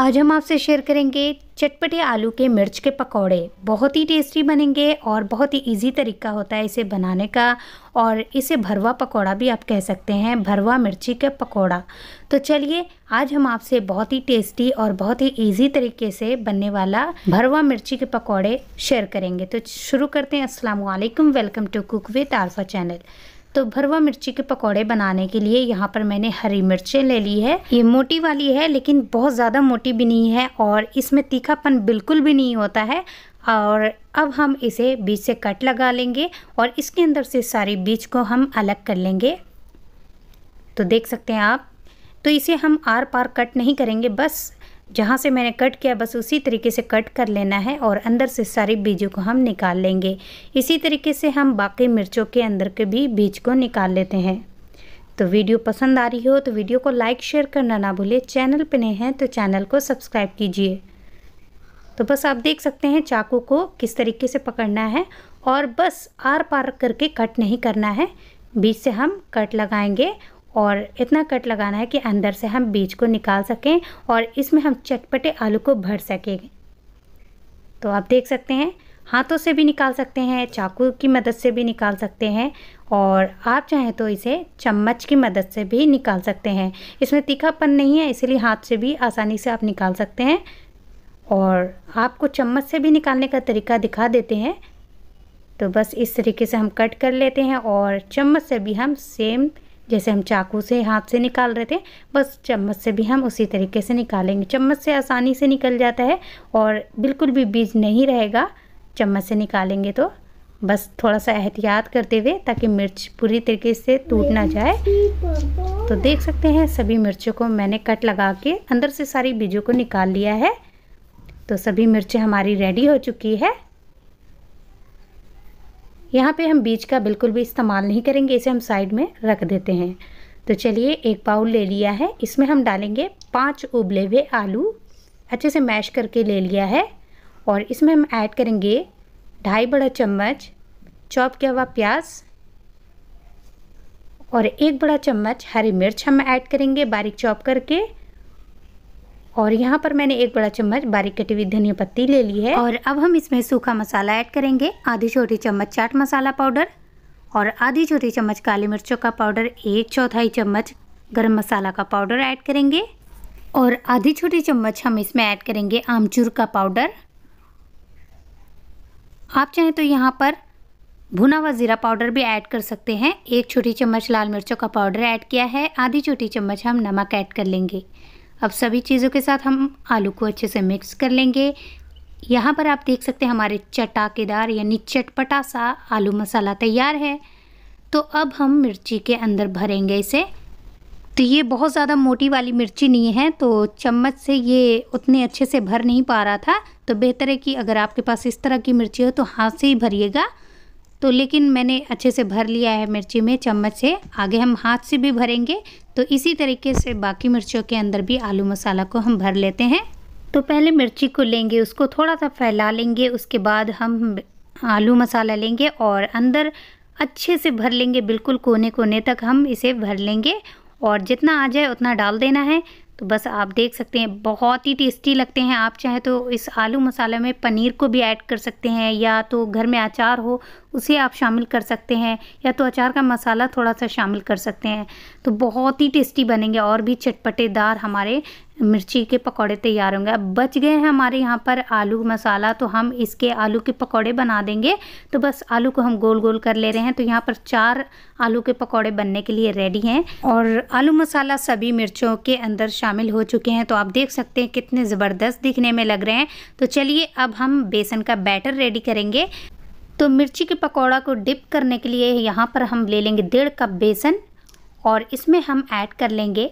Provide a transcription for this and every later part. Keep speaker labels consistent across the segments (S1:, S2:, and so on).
S1: आज हम आपसे शेयर करेंगे चटपटे आलू के मिर्च के पकौड़े बहुत ही टेस्टी बनेंगे और बहुत ही इजी तरीका होता है इसे बनाने का और इसे भरवा पकौड़ा भी आप कह सकते हैं भरवा मिर्ची का पकौड़ा तो चलिए आज हम आपसे बहुत ही टेस्टी और बहुत ही इजी तरीके से बनने वाला भरवा मिर्ची के पकौड़े शेयर करेंगे तो शुरू करते हैं Aslam welcome to cook with Arfa channel तो भरवा मिर्ची के पकौड़े बनाने के लिए यहाँ पर मैंने हरी मिर्चें ले ली है ये मोटी वाली है लेकिन बहुत ज़्यादा मोटी भी नहीं है और इसमें तीखापन बिल्कुल भी नहीं होता है और अब हम इसे बीज से कट लगा लेंगे और इसके अंदर से सारे बीज को हम अलग कर लेंगे तो देख सकते हैं आप तो इसे हम आर पार कट नहीं करेंगे बस जहाँ से मैंने कट किया बस उसी तरीके से कट कर लेना है और अंदर से सारे बीजों को हम निकाल लेंगे इसी तरीके से हम बाकी मिर्चों के अंदर के भी बीज को निकाल लेते हैं तो वीडियो पसंद आ रही हो तो वीडियो को लाइक शेयर करना ना भूले चैनल पर नए हैं तो चैनल को सब्सक्राइब कीजिए तो बस आप देख सकते हैं चाकू को किस तरीके से पकड़ना है और बस आर पार करके कट नहीं करना है बीच से हम कट लगाएंगे और इतना कट लगाना है कि अंदर से हम बीज को निकाल सकें और इसमें हम चटपटे आलू को भर सकेंगे तो आप देख सकते हैं हाथों से भी निकाल सकते हैं चाकू की मदद से भी निकाल सकते हैं और आप चाहें तो इसे चम्मच की मदद से भी निकाल सकते हैं इसमें तीखापन नहीं है इसलिए हाथ से भी आसानी से आप निकाल सकते हैं और आपको चम्मच से भी निकालने का तरीका दिखा देते हैं तो बस इस तरीके से हम कट कर लेते हैं और चम्मच से भी हम सेम जैसे हम चाकू से हाथ से निकाल रहे थे बस चम्मच से भी हम उसी तरीके से निकालेंगे चम्मच से आसानी से निकल जाता है और बिल्कुल भी बीज नहीं रहेगा चम्मच से निकालेंगे तो बस थोड़ा सा एहतियात करते हुए ताकि मिर्च पूरी तरीके से टूट ना जाए तो देख सकते हैं सभी मिर्चों को मैंने कट लगा के अंदर से सारी बीजों को निकाल लिया है तो सभी मिर्चें हमारी रेडी हो चुकी है यहाँ पे हम बीज का बिल्कुल भी इस्तेमाल नहीं करेंगे इसे हम साइड में रख देते हैं तो चलिए एक बाउल ले लिया है इसमें हम डालेंगे पांच उबले हुए आलू अच्छे से मैश करके ले लिया है और इसमें हम ऐड करेंगे ढाई बड़ा चम्मच चॉप किया हुआ प्याज और एक बड़ा चम्मच हरी मिर्च हम ऐड करेंगे बारीक चॉप करके और यहाँ पर मैंने एक बड़ा चम्मच बारीक कटी हुई धनिया पत्ती ले ली है और अब हम इसमें सूखा मसाला ऐड करेंगे आधी छोटी चम्मच चाट मसाला पाउडर और आधी छोटी चम्मच काली मिर्चों का पाउडर एक चौथाई चम्मच गरम मसाला का पाउडर ऐड करेंगे और आधी छोटी चम्मच हम इसमें ऐड करेंगे आमचूर का पाउडर आप चाहें तो यहाँ पर भुना हुआ ज़ीरा पाउडर भी ऐड कर सकते हैं एक छोटी चम्मच लाल मिर्चों का पाउडर ऐड किया है आधी छोटी चम्मच हम नमक ऐड कर लेंगे अब सभी चीज़ों के साथ हम आलू को अच्छे से मिक्स कर लेंगे यहाँ पर आप देख सकते हैं हमारे चटाकेदार यानी चटपटा सा आलू मसाला तैयार है तो अब हम मिर्ची के अंदर भरेंगे इसे तो ये बहुत ज़्यादा मोटी वाली मिर्ची नहीं है तो चम्मच से ये उतने अच्छे से भर नहीं पा रहा था तो बेहतर है कि अगर आपके पास इस तरह की मिर्ची हो तो हाथ से ही भरिएगा तो लेकिन मैंने अच्छे से भर लिया है मिर्ची में चम्मच से आगे हम हाथ से भी भरेंगे तो इसी तरीके से बाकी मिर्चियों के अंदर भी आलू मसाला को हम भर लेते हैं तो पहले मिर्ची को लेंगे उसको थोड़ा सा फैला लेंगे उसके बाद हम आलू मसाला लेंगे और अंदर अच्छे से भर लेंगे बिल्कुल कोने कोने तक हम इसे भर लेंगे और जितना आ जाए उतना डाल देना है तो बस आप देख सकते हैं बहुत ही टेस्टी लगते हैं आप चाहे तो इस आलू मसाले में पनीर को भी ऐड कर सकते हैं या तो घर में अचार हो उसे आप शामिल कर सकते हैं या तो अचार का मसाला थोड़ा सा शामिल कर सकते हैं तो बहुत ही टेस्टी बनेंगे और भी चटपटेदार हमारे मिर्ची के पकौड़े तैयार होंगे अब बच गए हैं हमारे यहाँ पर आलू मसाला तो हम इसके आलू के पकौड़े बना देंगे तो बस आलू को हम गोल गोल कर ले रहे हैं तो यहाँ पर चार आलू के पकौड़े बनने के लिए रेडी हैं और आलू मसाला सभी मिर्चों के अंदर शामिल हो चुके हैं तो आप देख सकते हैं कितने ज़बरदस्त दिखने में लग रहे हैं तो चलिए अब हम बेसन का बैटर रेडी करेंगे तो मिर्ची के पकौड़ा को डिप करने के लिए यहाँ पर हम ले लेंगे डेढ़ कप बेसन और इसमें हम ऐड कर लेंगे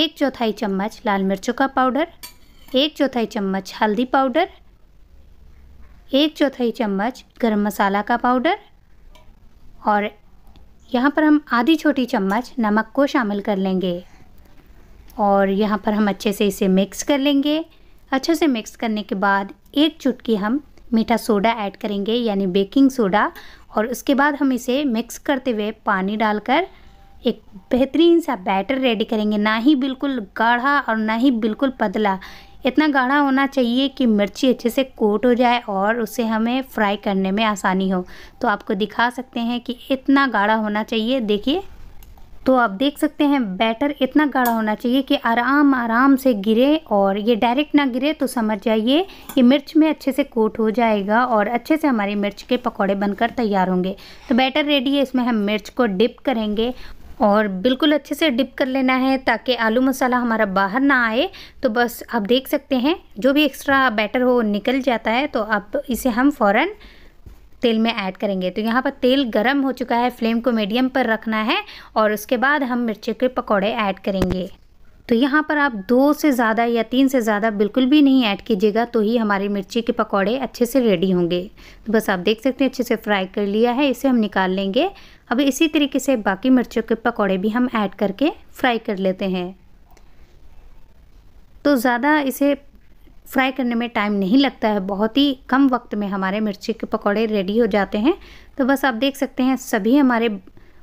S1: एक चौथाई चम्मच लाल मिर्चों का पाउडर एक चौथाई चम्मच हल्दी पाउडर एक चौथाई चम्मच गरम मसाला का पाउडर और यहाँ पर हम आधी छोटी चम्मच नमक को शामिल कर लेंगे और यहाँ पर हम अच्छे से इसे मिक्स कर लेंगे अच्छे से मिक्स करने के बाद एक चुटकी हम मीठा सोडा ऐड करेंगे यानी बेकिंग सोडा और उसके बाद हम इसे मिक्स करते हुए पानी डालकर एक बेहतरीन सा बैटर रेडी करेंगे ना ही बिल्कुल गाढ़ा और ना ही बिल्कुल पतला इतना गाढ़ा होना चाहिए कि मिर्ची अच्छे से कोट हो जाए और उसे हमें फ्राई करने में आसानी हो तो आपको दिखा सकते हैं कि इतना गाढ़ा होना चाहिए देखिए तो आप देख सकते हैं बैटर इतना गाढ़ा होना चाहिए कि आराम आराम से गिरे और ये डायरेक्ट ना गिरे तो समझ जाइए कि मिर्च में अच्छे से कोट हो जाएगा और अच्छे से हमारी मिर्च के पकौड़े बनकर तैयार होंगे तो बैटर रेडी है इसमें हम मिर्च को डिप करेंगे और बिल्कुल अच्छे से डिप कर लेना है ताकि आलू मसाला हमारा बाहर ना आए तो बस आप देख सकते हैं जो भी एक्स्ट्रा बैटर हो निकल जाता है तो आप इसे हम फ़ौरन तेल में ऐड करेंगे तो यहाँ पर तेल गर्म हो चुका है फ्लेम को मीडियम पर रखना है और उसके बाद हम मिर्ची के पकौड़े ऐड करेंगे तो यहाँ पर आप दो से ज़्यादा या तीन से ज़्यादा बिल्कुल भी नहीं ऐड कीजिएगा तो ही हमारे मिर्ची के पकौड़े अच्छे से रेडी होंगे तो बस आप देख सकते हैं अच्छे से फ्राई कर लिया है इसे हम निकाल लेंगे अब इसी तरीके से बाकी मिर्चों के पकौड़े भी हम ऐड करके फ्राई कर लेते हैं तो ज़्यादा इसे फ्राई करने में टाइम नहीं लगता है बहुत ही कम वक्त में हमारे मिर्ची के पकौड़े रेडी हो जाते हैं तो बस आप देख सकते हैं सभी हमारे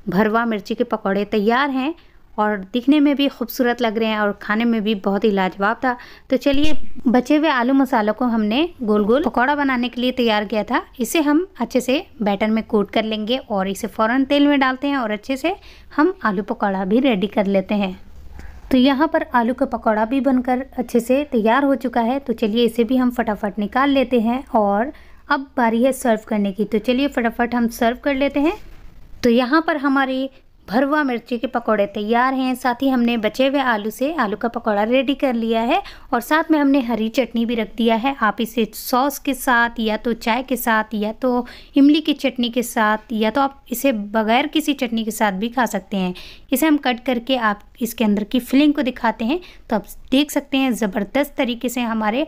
S1: भरवा मिर्ची के पकौड़े तैयार हैं और दिखने में भी खूबसूरत लग रहे हैं और खाने में भी बहुत ही लाजवाब था तो चलिए बचे हुए आलू मसालों को हमने गोल गोल पकौड़ा बनाने के लिए तैयार किया था इसे हम अच्छे से बैटर में कोट कर लेंगे और इसे फ़ौरन तेल में डालते हैं और अच्छे से हम आलू पकौड़ा भी रेडी कर लेते हैं तो यहाँ पर आलू का पकौड़ा भी बनकर अच्छे से तैयार हो चुका है तो चलिए इसे भी हम फटाफट निकाल लेते हैं और अब बारी है सर्व करने की तो चलिए फटाफट हम सर्व कर लेते हैं तो यहाँ पर हमारी भरवा मिर्ची के पकौड़े तैयार हैं साथ ही हमने बचे हुए आलू से आलू का पकौड़ा रेडी कर लिया है और साथ में हमने हरी चटनी भी रख दिया है आप इसे सॉस के साथ या तो चाय के साथ या तो इमली की चटनी के साथ या तो आप इसे बगैर किसी चटनी के साथ भी खा सकते हैं इसे हम कट करके आप इसके अंदर की फिलिंग को दिखाते हैं तो आप देख सकते हैं ज़बरदस्त तरीके से हमारे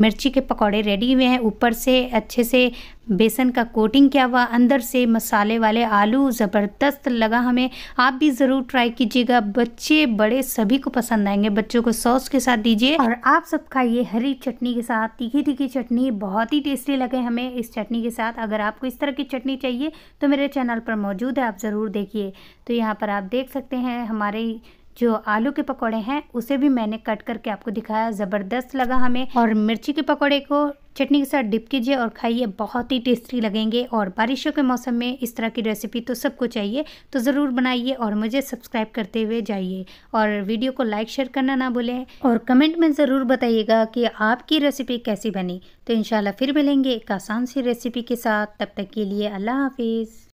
S1: मिर्ची के पकौड़े रेडी हुए हैं ऊपर से अच्छे से बेसन का कोटिंग किया हुआ अंदर से मसाले वाले आलू ज़बरदस्त लगा हमें आप भी ज़रूर ट्राई कीजिएगा बच्चे बड़े सभी को पसंद आएंगे बच्चों को सॉस के साथ दीजिए और आप सब खाइए हरी चटनी के साथ तीखी तीखी चटनी बहुत ही टेस्टी लगे हमें इस चटनी के साथ अगर आपको इस तरह की चटनी चाहिए तो मेरे चैनल पर मौजूद है आप ज़रूर देखिए तो यहाँ पर आप देख सकते हैं हमारे जो आलू के पकौड़े हैं उसे भी मैंने कट करके आपको दिखाया ज़बरदस्त लगा हमें और मिर्ची के पकौड़े को चटनी के साथ डिप कीजिए और खाइए बहुत ही टेस्टी लगेंगे और बारिशों के मौसम में इस तरह की रेसिपी तो सबको चाहिए तो ज़रूर बनाइए और मुझे सब्सक्राइब करते हुए जाइए और वीडियो को लाइक शेयर करना ना भूलें और कमेंट में ज़रूर बताइएगा कि आपकी रेसिपी कैसी बनी तो इन फिर मिलेंगे एक आसान सी रेसिपी के साथ तब तक के लिए अल्लाह हाफिज़